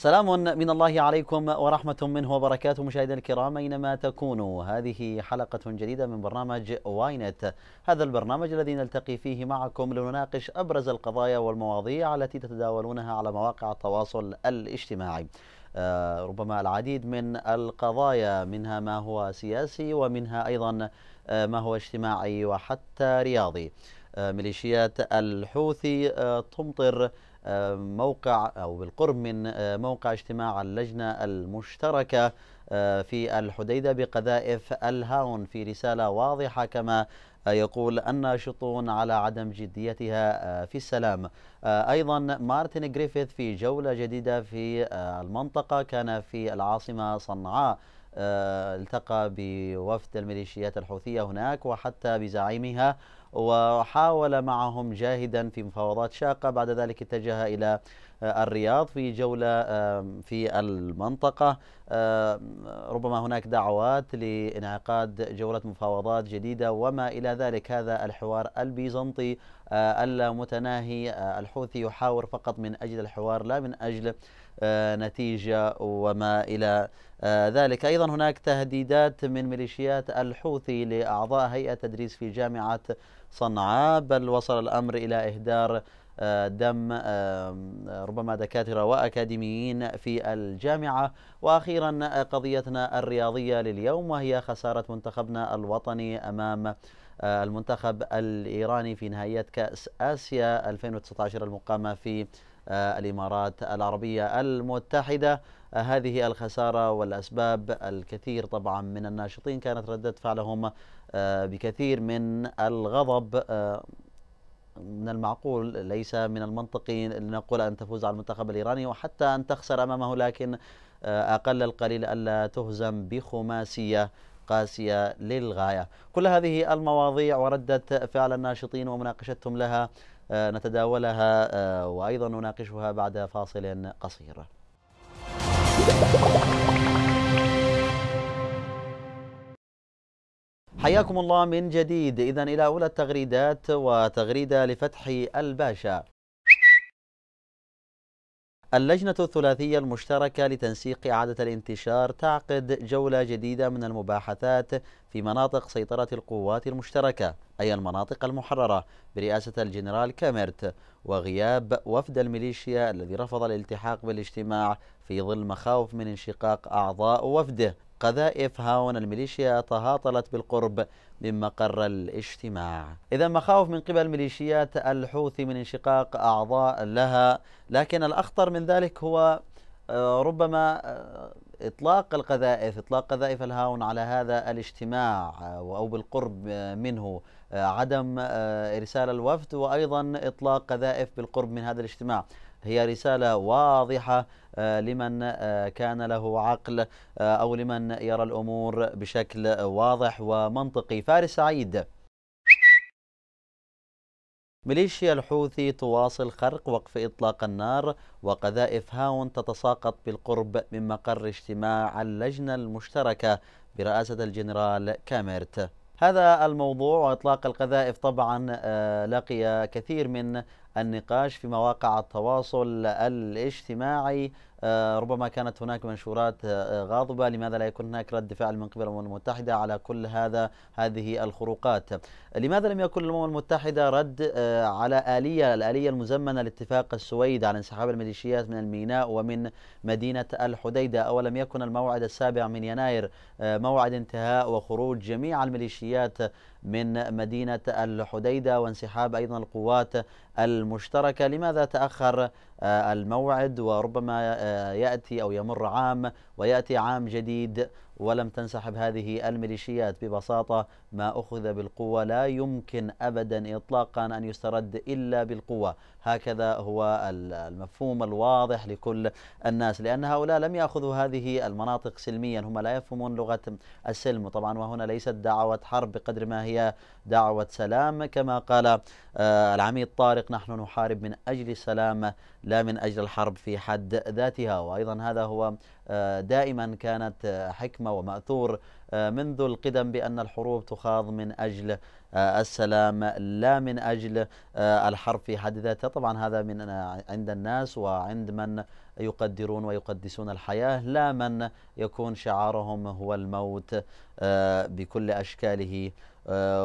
سلام من الله عليكم ورحمة منه وبركاته مشاهدينا الكرام أينما تكونوا هذه حلقة جديدة من برنامج واينت هذا البرنامج الذي نلتقي فيه معكم لنناقش أبرز القضايا والمواضيع التي تتداولونها على مواقع التواصل الاجتماعي آه، ربما العديد من القضايا منها ما هو سياسي ومنها أيضا آه، ما هو اجتماعي وحتى رياضي آه، ميليشيات الحوثي تمطر موقع أو بالقرب من آه، موقع اجتماع اللجنة المشتركة آه، في الحديدة بقذائف الهاون في رسالة واضحة كما آه، يقول الناشطون على عدم جديتها في السلام أيضا مارتن جريفيث في جولة جديدة في المنطقة كان في العاصمة صنعاء التقى بوفد الميليشيات الحوثية هناك وحتى بزعيمها وحاول معهم جاهدا في مفاوضات شاقة بعد ذلك اتجه إلى آه، الرياض في جولة في المنطقة ربما هناك دعوات لانعقاد جولة مفاوضات جديدة وما إلى ذلك هذا الحوار البيزنطي آه، المتناهي آه، الحوثي يحاور فقط من أجل الحوار لا من أجل نتيجة وما إلى ذلك أيضا هناك تهديدات من ميليشيات الحوثي لأعضاء هيئة تدريس في جامعة صنعاء بل وصل الأمر إلى إهدار آه، دم ربما دكاترة وأكاديميين في الجامعة وأخيرا قضيتنا الرياضية لليوم وهي خسارة منتخبنا الوطني أمام آه، المنتخب الإيراني في نهائيات كأس آسيا 2019 المقامة في آه، الإمارات العربية المتحدة هذه الخسارة والأسباب الكثير طبعا من الناشطين كانت ردة فعلهم بكثير من الغضب من المعقول ليس من المنطقي نقول أن تفوز على المنتخب الإيراني وحتى أن تخسر أمامه لكن آه، أقل القليل ألا تهزم بخماسية قاسية للغاية كل هذه المواضيع وردة فعل الناشطين ومناقشتهم لها آه، نتداولها آه، وأيضا نناقشها بعد فاصل قصير حياكم الله من جديد إذا إلى أولى التغريدات وتغريدة لفتحي الباشا اللجنة الثلاثية المشتركة لتنسيق إعادة الانتشار تعقد جولة جديدة من المباحثات في مناطق سيطرة القوات المشتركة أي المناطق المحررة برئاسة الجنرال كاميرت وغياب وفد الميليشيا الذي رفض الالتحاق بالاجتماع في ظل مخاوف من انشقاق أعضاء وفده قذائف هاون الميليشيا تهاطلت بالقرب من مقر الاجتماع إذا مخاوف من قبل ميليشيات الحوثي من انشقاق أعضاء لها لكن الأخطر من ذلك هو آه، ربما آه، إطلاق القذائف إطلاق قذائف الهاون على هذا الاجتماع آه، أو بالقرب منه عدم إرسال الوفد وأيضا إطلاق قذائف بالقرب من هذا الاجتماع هي رسالة واضحة آه، لمن آه، كان له عقل آه، أو لمن يرى الأمور بشكل واضح ومنطقي فارس سعيد ميليشيا الحوثي تواصل خرق وقف إطلاق النار وقذائف هاون تتساقط بالقرب من مقر اجتماع اللجنة المشتركة برئاسة الجنرال كاميرت هذا الموضوع وإطلاق القذائف طبعا لقي كثير من النقاش في مواقع التواصل الاجتماعي آه، ربما كانت هناك منشورات آه، آه، غاضبة لماذا لا يكون هناك رد فعل من قبل الأمم المتحدة على كل هذا هذه الخروقات لماذا لم يكن الأمم المتحدة رد على آلية الآلية المزمنة لاتفاق السويد على انسحاب الميليشيات من الميناء ومن مدينة الحديدة أو لم يكن الموعد السابع من يناير موعد انتهاء وخروج جميع الميليشيات من مدينة الحديدة وانسحاب أيضا القوات المشتركة لماذا تأخر آه، الموعد وربما آه، يأتي أو يمر عام ويأتي عام جديد ولم تنسحب هذه الميليشيات ببساطة ما أخذ بالقوة لا يمكن أبدا إطلاقا أن يسترد إلا بالقوة هكذا هو المفهوم الواضح لكل الناس لأن هؤلاء لم يأخذوا هذه المناطق سلميا هم لا يفهمون لغة السلم طبعا وهنا ليست دعوة حرب بقدر ما هي دعوة سلام كما قال آه، العميد طارق نحن نحارب من أجل السلام لا من أجل الحرب في حد ذاتها وأيضا هذا هو آه، دائما كانت حكمة ومأثور آه، منذ القدم بأن الحروب تخاض من أجل آه، السلام لا من أجل آه، الحرب في حد ذاته طبعا هذا من آه، عند الناس وعند من يقدرون ويقدسون الحياة لا من يكون شعارهم هو الموت بكل أشكاله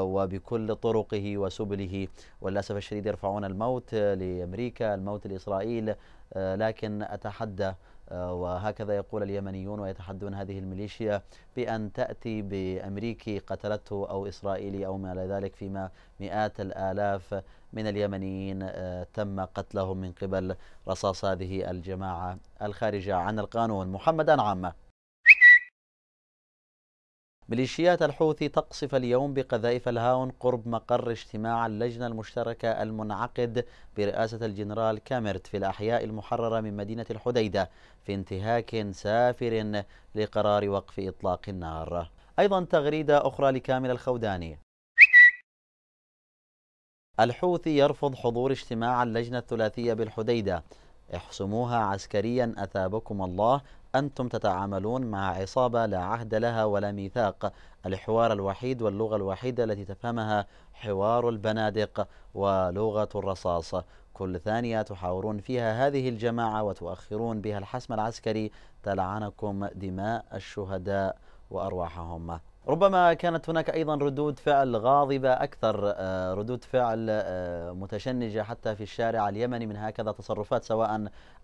وبكل طرقه وسبله وللأسف الشديد يرفعون الموت لأمريكا الموت لإسرائيل لكن أتحدى آه، وهكذا يقول اليمنيون ويتحدون هذه الميليشيا بأن تأتي بأمريكي قتلته أو إسرائيلي أو ما إلى ذلك فيما مئات الآلاف من اليمنيين آه، تم قتلهم من قبل رصاص هذه الجماعة الخارجة عن القانون محمد أنعم ميليشيات الحوثي تقصف اليوم بقذائف الهاون قرب مقر اجتماع اللجنة المشتركة المنعقد برئاسة الجنرال كامرت في الأحياء المحررة من مدينة الحديدة في انتهاك سافر لقرار وقف إطلاق النار أيضا تغريدة أخرى لكامل الخوداني الحوثي يرفض حضور اجتماع اللجنة الثلاثية بالحديدة احسموها عسكريا أثابكم الله أنتم تتعاملون مع عصابة لا عهد لها ولا ميثاق الحوار الوحيد واللغة الوحيدة التي تفهمها حوار البنادق ولغة الرصاص كل ثانية تحاورون فيها هذه الجماعة وتؤخرون بها الحسم العسكري تلعنكم دماء الشهداء وأرواحهم ربما كانت هناك أيضا ردود فعل غاضبة أكثر آه، ردود فعل آه، متشنجة حتى في الشارع اليمني من هكذا تصرفات سواء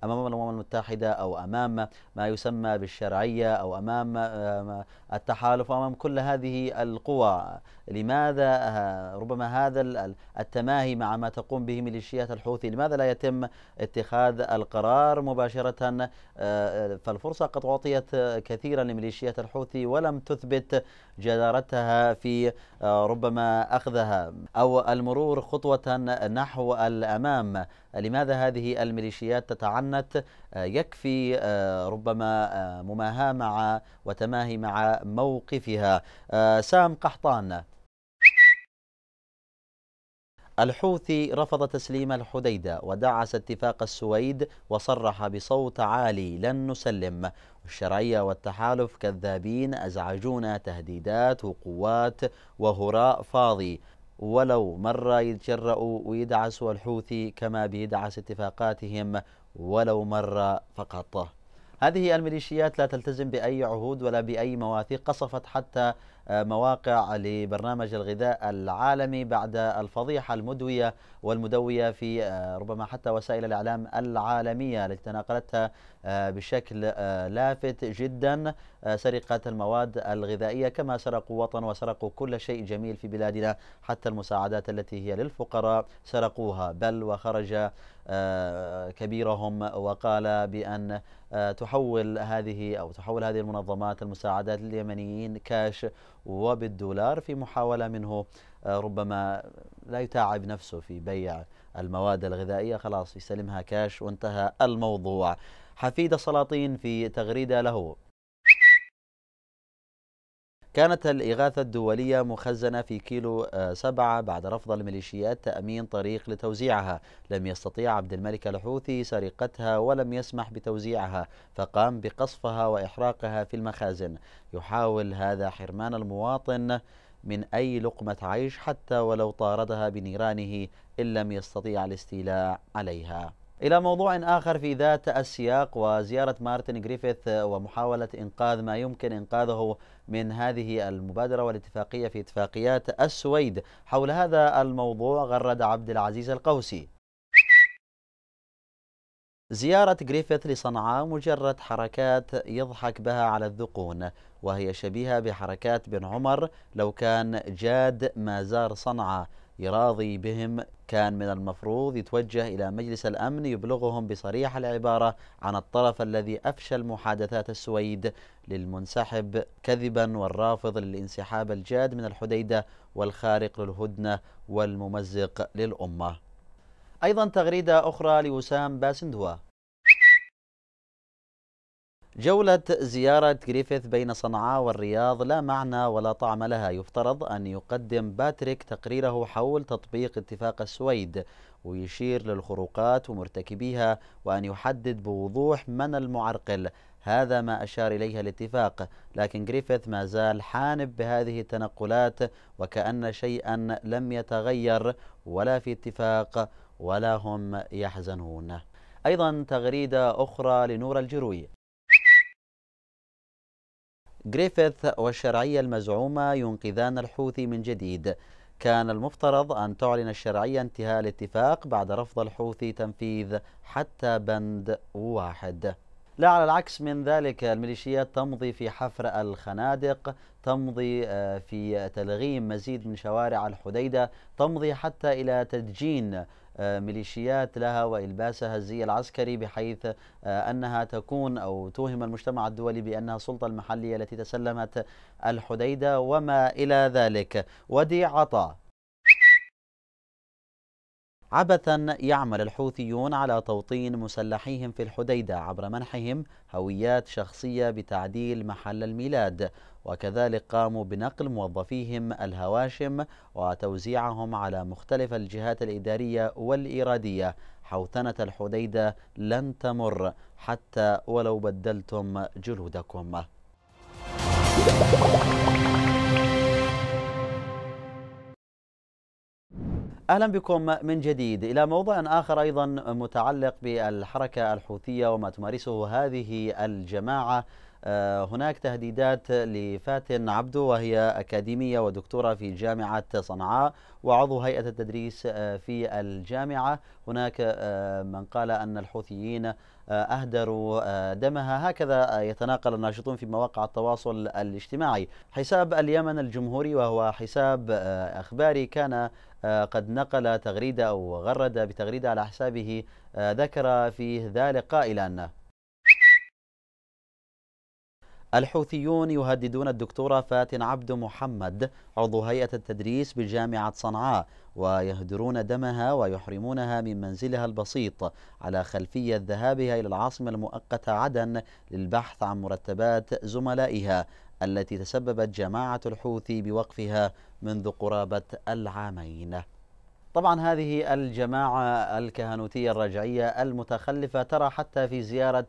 أمام الأمم المتحدة أو أمام ما يسمى بالشرعية أو أمام آه، التحالف او أمام كل هذه القوى لماذا آه، ربما هذا التماهي مع ما تقوم به ميليشيات الحوثي لماذا لا يتم اتخاذ القرار مباشرة آه، فالفرصة قد أعطيت كثيرا لميليشيات الحوثي ولم تثبت جدارتها في آه، ربما أخذها أو المرور خطوة نحو الأمام لماذا هذه الميليشيات تتعنت يكفي ربما مماهاة مع وتماهي مع موقفها سام قحطان الحوثي رفض تسليم الحديدة ودعس اتفاق السويد وصرح بصوت عالي لن نسلم الشرعية والتحالف كذابين أزعجونا تهديدات وقوات وهراء فاضي ولو مرة يتجرأوا ويدعسوا الحوثي كما بيدعس اتفاقاتهم ولو مرة فقط هذه الميليشيات لا تلتزم بأي عهود ولا بأي مواثيق قصفت حتى آه، مواقع لبرنامج الغذاء العالمي بعد الفضيحة المدوية والمدوية في آه، ربما حتى وسائل الإعلام العالمية التي تناقلتها آه، بشكل لافت جدا سرقة المواد الغذائية كما سرقوا وطن وسرقوا كل شيء جميل في بلادنا حتى المساعدات التي هي للفقراء سرقوها بل وخرج آه، كبيرهم وقال بأن آه، تحول هذه أو تحول هذه المنظمات المساعدات لليمنيين كاش وبالدولار في محاولة منه آه، ربما لا يتعب نفسه في بيع المواد الغذائية خلاص يسلمها كاش وانتهى الموضوع حفيد السلاطين في تغريدة له كانت الإغاثة الدولية مخزنة في كيلو آه، سبعة بعد رفض الميليشيات تأمين طريق لتوزيعها لم يستطيع عبد الملك الحوثي سرقتها ولم يسمح بتوزيعها فقام بقصفها وإحراقها في المخازن يحاول هذا حرمان المواطن من أي لقمة عيش حتى ولو طاردها بنيرانه إن لم يستطيع الاستيلاء عليها إلى موضوع آخر في ذات السياق وزيارة مارتن جريفيث ومحاولة إنقاذ ما يمكن إنقاذه من هذه المبادرة والاتفاقية في اتفاقيات السويد حول هذا الموضوع غرد عبد العزيز القوسي زيارة جريفيث لصنعاء مجرد حركات يضحك بها على الذقون وهي شبيهة بحركات بن عمر لو كان جاد ما زار صنعاء يراضي بهم كان من المفروض يتوجه إلى مجلس الأمن يبلغهم بصريح العبارة عن الطرف الذي أفشل محادثات السويد للمنسحب كذبا والرافض للانسحاب الجاد من الحديدة والخارق للهدنة والممزق للأمة أيضا تغريدة أخرى لوسام باسندوا جولة زيارة جريفيث بين صنعاء والرياض لا معنى ولا طعم لها يفترض أن يقدم باتريك تقريره حول تطبيق اتفاق السويد ويشير للخروقات ومرتكبيها وأن يحدد بوضوح من المعرقل هذا ما أشار إليه الاتفاق لكن جريفيث ما زال حانب بهذه التنقلات وكأن شيئا لم يتغير ولا في اتفاق ولا هم يحزنون أيضا تغريدة أخرى لنور الجروي جريفيث والشرعية المزعومة ينقذان الحوثي من جديد كان المفترض أن تعلن الشرعية انتهاء الاتفاق بعد رفض الحوثي تنفيذ حتى بند واحد لا على العكس من ذلك الميليشيات تمضي في حفر الخنادق تمضي آه، في تلغيم مزيد من شوارع الحديدة تمضي حتى إلى تدجين آه، ميليشيات لها والباسها الزي العسكري بحيث آه، انها تكون او توهم المجتمع الدولي بانها السلطه المحليه التي تسلمت الحديده وما الى ذلك. ودي عطاء عبثا يعمل الحوثيون على توطين مسلحيهم في الحديدة عبر منحهم هويات شخصية بتعديل محل الميلاد وكذلك قاموا بنقل موظفيهم الهواشم وتوزيعهم على مختلف الجهات الإدارية والإيرادية حوثنة الحديدة لن تمر حتى ولو بدلتم جلودكم أهلا بكم من جديد إلى موضوع آخر أيضا متعلق بالحركة الحوثية وما تمارسه هذه الجماعة آه، هناك تهديدات لفاتن عبدو وهي أكاديمية ودكتورة في جامعة صنعاء وعضو هيئة التدريس آه، في الجامعة هناك آه، من قال أن الحوثيين أهدروا دمها هكذا يتناقل الناشطون في مواقع التواصل الاجتماعي حساب اليمن الجمهوري وهو حساب أخباري كان آه، قد نقل تغريدة أو غرد بتغريدة على حسابه آه، ذكر في ذلك قائلا الحوثيون يهددون الدكتورة فاتن عبد محمد عضو هيئة التدريس بجامعة صنعاء ويهدرون دمها ويحرمونها من منزلها البسيط على خلفية ذهابها إلى العاصمة المؤقتة عدن للبحث عن مرتبات زملائها التي تسببت جماعة الحوثي بوقفها منذ قرابة العامين طبعا هذه الجماعة الكهنوتية الرجعية المتخلفة ترى حتى في زيارة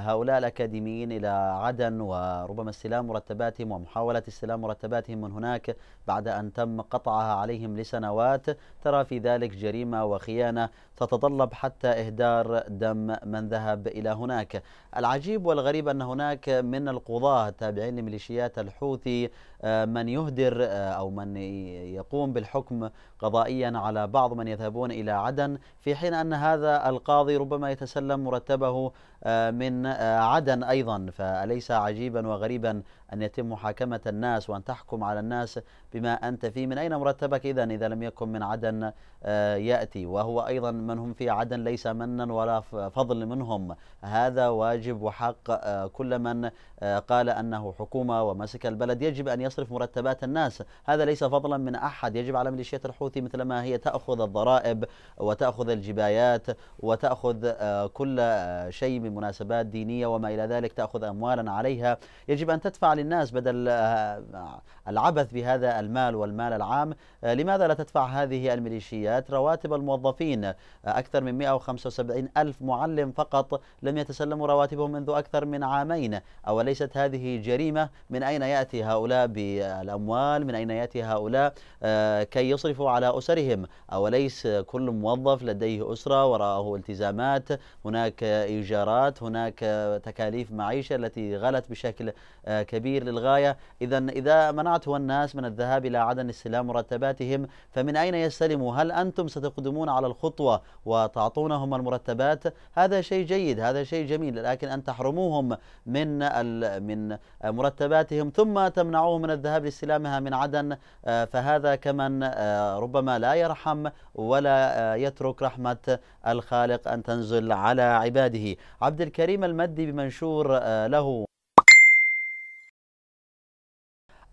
هؤلاء الأكاديميين إلى عدن وربما استلام مرتباتهم ومحاولة استلام مرتباتهم من هناك بعد أن تم قطعها عليهم لسنوات ترى في ذلك جريمة وخيانة تتطلب حتى إهدار دم من ذهب إلى هناك العجيب والغريب أن هناك من القضاة التابعين لميليشيات الحوثي آه، من يهدر آه، أو من يقوم بالحكم قضائيا على بعض من يذهبون إلى عدن في حين أن هذا القاضي ربما يتسلم مرتبه آه، من آه، عدن أيضا فأليس عجيبا وغريبا أن يتم محاكمة الناس وأن تحكم على الناس بما أنت فيه من أين مرتبك إذا إذا لم يكن من عدن آه، يأتي وهو أيضا من هم في عدن ليس منا ولا فضل منهم هذا واجب وحق آه، كل من آه، قال أنه حكومة ومسك البلد يجب أن يصرف مرتبات الناس هذا ليس فضلا من أحد يجب على ميليشيات الحوثي مثل ما هي تأخذ الضرائب وتأخذ الجبايات وتأخذ كل شيء من مناسبات دينية وما إلى ذلك تأخذ أموالا عليها يجب أن تدفع للناس بدل آه، العبث بهذا المال والمال العام آه، لماذا لا تدفع هذه الميليشيات رواتب الموظفين آه، أكثر من 175 ألف معلم فقط لم يتسلموا رواتبهم منذ أكثر من عامين أوليست هذه جريمة من أين يأتي هؤلاء بالأموال من أين يأتي هؤلاء كي يصرفوا على أسرهم أوليس كل موظف لديه أسرة وراءه التزامات هناك إيجارات هناك تكاليف معيشة التي غلت بشكل كبير كبير للغاية إذا إذا منعته الناس من الذهاب إلى عدن استلام مرتباتهم فمن أين يستلموا هل أنتم ستقدمون على الخطوة وتعطونهم المرتبات هذا شيء جيد هذا شيء جميل لكن أن تحرموهم من من مرتباتهم ثم تمنعوهم من الذهاب لاستلامها من عدن آه، فهذا كمن آه، ربما لا يرحم ولا آه، يترك رحمة الخالق أن تنزل على عباده عبد الكريم المدي بمنشور له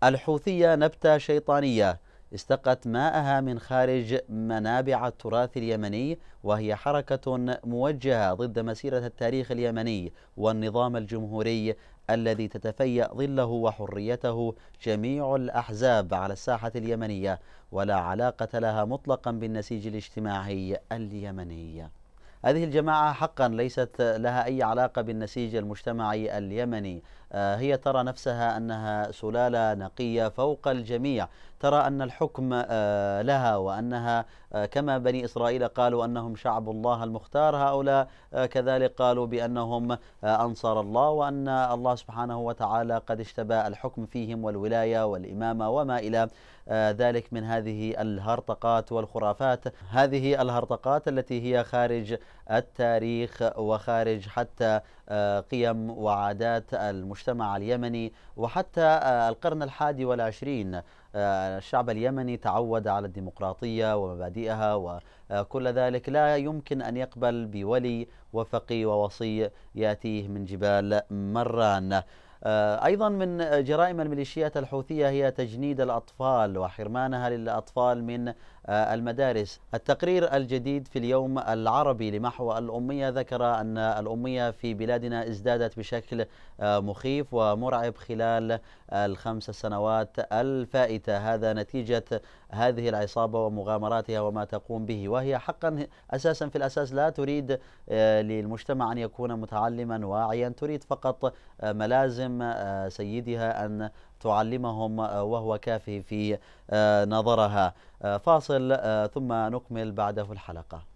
الحوثية نبتة شيطانية استقت ماءها من خارج منابع التراث اليمني وهي حركة موجهة ضد مسيرة التاريخ اليمني والنظام الجمهوري الذي تتفيأ ظله وحريته جميع الأحزاب على الساحة اليمنية ولا علاقة لها مطلقا بالنسيج الاجتماعي اليمني هذه الجماعة حقا ليست لها أي علاقة بالنسيج المجتمعي اليمني آه، هي ترى نفسها أنها سلالة نقية فوق الجميع ترى أن الحكم آه، لها وأنها آه، كما بني إسرائيل قالوا أنهم شعب الله المختار هؤلاء آه، كذلك قالوا بأنهم أنصار الله وأن الله سبحانه وتعالى قد اشتبى الحكم فيهم والولاية والإمامة وما إلى ذلك من هذه الهرطقات والخرافات هذه الهرطقات التي هي خارج التاريخ وخارج حتى آه، قيم وعادات المجتمع اليمني وحتى آه، القرن الحادي والعشرين آه، الشعب اليمني تعود على الديمقراطية ومبادئها وكل ذلك لا يمكن أن يقبل بولي وفقي ووصي يأتيه من جبال مران أيضا من جرائم الميليشيات الحوثية هي تجنيد الأطفال وحرمانها للأطفال من آه، المدارس التقرير الجديد في اليوم العربي لمحو الأمية ذكر أن الأمية في بلادنا ازدادت بشكل آه، مخيف ومرعب خلال الخمس سنوات الفائتة هذا نتيجة هذه العصابة ومغامراتها وما تقوم به وهي حقا أساسا في الأساس لا تريد آه، للمجتمع أن يكون متعلما واعيا تريد فقط ملازم سيدها أن تعلمهم آه، وهو كافي في آه، نظرها آه، فاصل ثم نكمل بعده الحلقة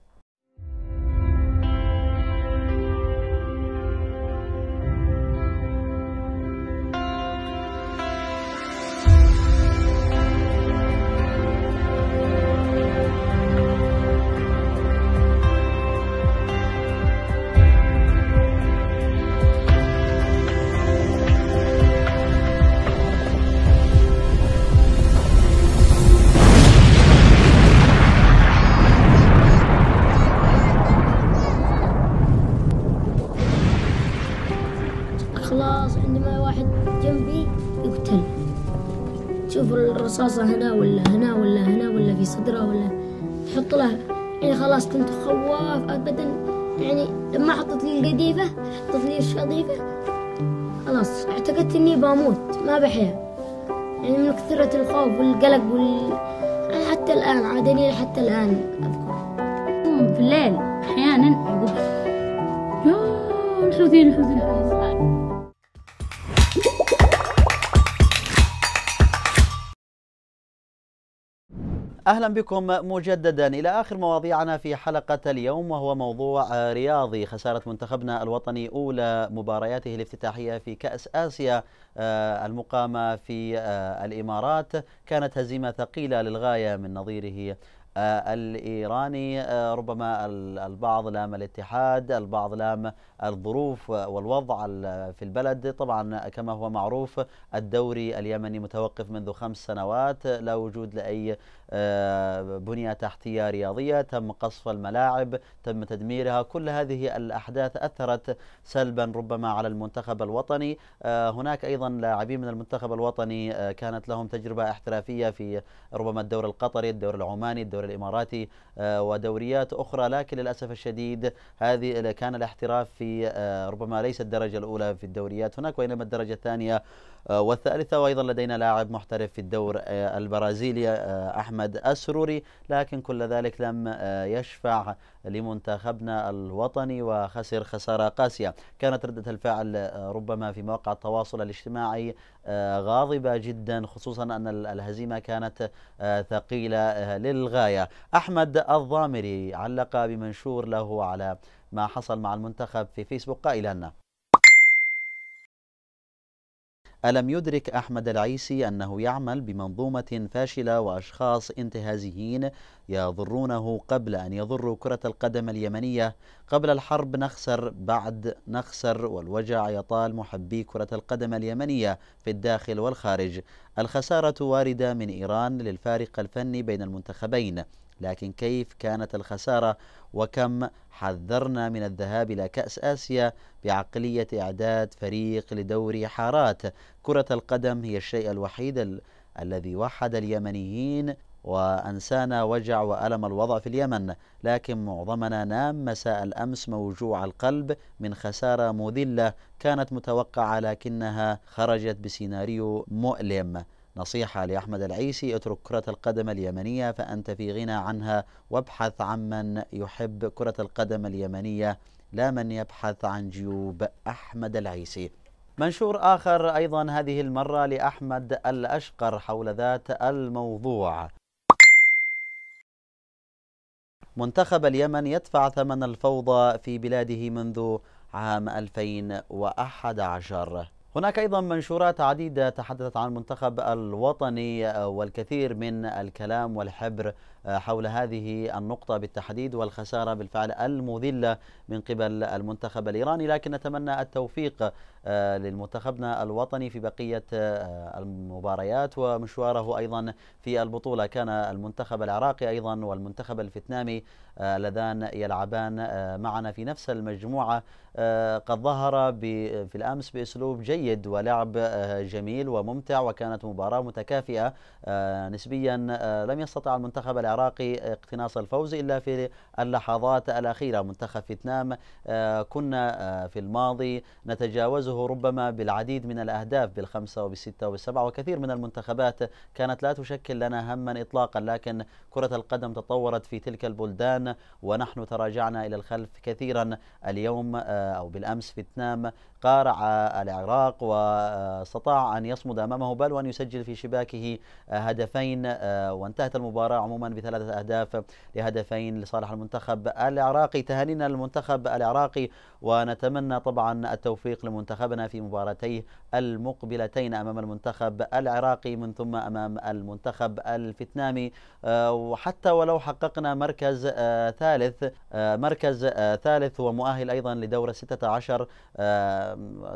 خلاص عندما واحد جنبي يقتل تشوف الرصاصة هنا ولا هنا ولا هنا ولا في صدره ولا تحط له يعني خلاص كنت خواف أبدا يعني لما حطت لي القذيفة حطت لي الشظيفة خلاص اعتقدت إني بموت ما بحيا يعني من كثرة الخوف والقلق وال أنا حتى الآن عادني حتى الآن أذكر في الليل أحيانا يقول يا الحزين الحزين الحزين أهلا بكم مجددا إلى آخر مواضيعنا في حلقة اليوم وهو موضوع رياضي خسارة منتخبنا الوطني أولى مبارياته الافتتاحية في كأس آسيا آه، المقامة في آه، الإمارات كانت هزيمة ثقيلة للغاية من نظيره آه، الإيراني ربما البعض لام الاتحاد البعض لام الظروف والوضع في البلد طبعا كما هو معروف الدوري اليمني متوقف منذ خمس سنوات لا وجود لأي بنية تحتية رياضية تم قصف الملاعب تم تدميرها كل هذه الأحداث أثرت سلبا ربما على المنتخب الوطني آه، هناك أيضا لاعبين من المنتخب الوطني آه، كانت لهم تجربة احترافية في ربما الدور القطري الدور العماني الدور الإماراتي آه، ودوريات أخرى لكن للأسف الشديد هذه كان الاحتراف في ربما ليس الدرجة الأولى في الدوريات هناك وإنما الدرجة الثانية والثالثة وأيضا لدينا لاعب محترف في الدور البرازيلي أحمد أحمد السروري لكن كل ذلك لم آه، يشفع لمنتخبنا الوطني وخسر خسارة قاسية كانت ردة الفعل آه، ربما في مواقع التواصل الاجتماعي آه، غاضبة جدا خصوصا أن الهزيمة كانت ثقيلة للغاية أحمد الضامري علق بمنشور له على ما حصل مع المنتخب في فيسبوك قائلا ألم يدرك أحمد العيسي أنه يعمل بمنظومة فاشلة وأشخاص انتهازيين يضرونه قبل أن يضروا كرة القدم اليمنية قبل الحرب نخسر بعد نخسر والوجع يطال محبي كرة القدم اليمنية في الداخل والخارج الخسارة واردة من إيران للفارق الفني بين المنتخبين لكن كيف كانت الخسارة وكم حذرنا من الذهاب إلى كأس آسيا بعقلية إعداد فريق لدوري حارات كرة القدم هي الشيء الوحيد ال... الذي وحد اليمنيين وأنسانا وجع وألم الوضع في اليمن لكن معظمنا نام مساء الأمس موجوع القلب من خسارة مذلة كانت متوقعة لكنها خرجت بسيناريو مؤلم نصيحة لأحمد العيسي اترك كرة القدم اليمنية فأنت في غنى عنها وابحث عمن يحب كرة القدم اليمنية لا من يبحث عن جيوب أحمد العيسي منشور آخر أيضا هذه المرة لأحمد الأشقر حول ذات الموضوع منتخب اليمن يدفع ثمن الفوضى في بلاده منذ عام 2011 هناك أيضا منشورات عديدة تحدثت عن المنتخب الوطني والكثير من الكلام والحبر آه، حول هذه النقطة بالتحديد والخسارة بالفعل المذلة من قبل المنتخب الإيراني لكن نتمنى التوفيق آه، للمنتخبنا الوطني في بقية آه، المباريات ومشواره أيضا في البطولة كان المنتخب العراقي أيضا والمنتخب الفيتنامي اللذان يلعبان معنا في نفس المجموعة قد ظهر في الأمس بأسلوب جيد ولعب جميل وممتع وكانت مباراة متكافئة نسبيا لم يستطع المنتخب العراقي العراقي اقتناص الفوز إلا في اللحظات الأخيرة منتخب فيتنام آه، كنا آه، في الماضي نتجاوزه ربما بالعديد من الأهداف بالخمسة وبالستة وبالسبعة وكثير من المنتخبات كانت لا تشكل لنا هما إطلاقا لكن كرة القدم تطورت في تلك البلدان ونحن تراجعنا إلى الخلف كثيرا اليوم آه، أو بالأمس فيتنام قارع العراق واستطاع أن يصمد أمامه بل وأن يسجل في شباكه هدفين وانتهت المباراة عموما بثلاثة أهداف لهدفين لصالح المنتخب العراقي تهانينا للمنتخب العراقي ونتمنى طبعا التوفيق لمنتخبنا في مباراتيه المقبلتين أمام المنتخب العراقي من ثم أمام المنتخب الفيتنامي آه، وحتى ولو حققنا مركز آه، ثالث آه، مركز ثالث ومؤهل أيضا لدور 16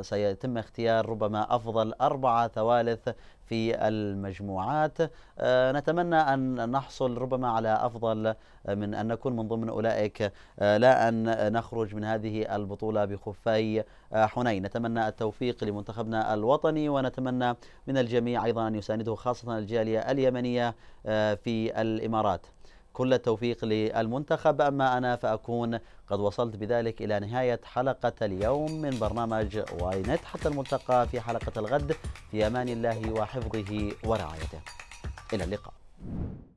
سيتم اختيار ربما أفضل أربعة ثوالث في المجموعات آه، نتمنى أن نحصل ربما على أفضل آه، من أن نكون من ضمن أولئك آه، لا أن نخرج من هذه البطولة بخفي حنين نتمنى التوفيق لمنتخبنا الوطني ونتمنى من الجميع أيضا أن يسانده خاصة الجالية اليمنية في الإمارات كل التوفيق للمنتخب أما أنا فأكون قد وصلت بذلك إلى نهاية حلقة اليوم من برنامج واينت حتى الملتقى في حلقة الغد في أمان الله وحفظه ورعايته إلى اللقاء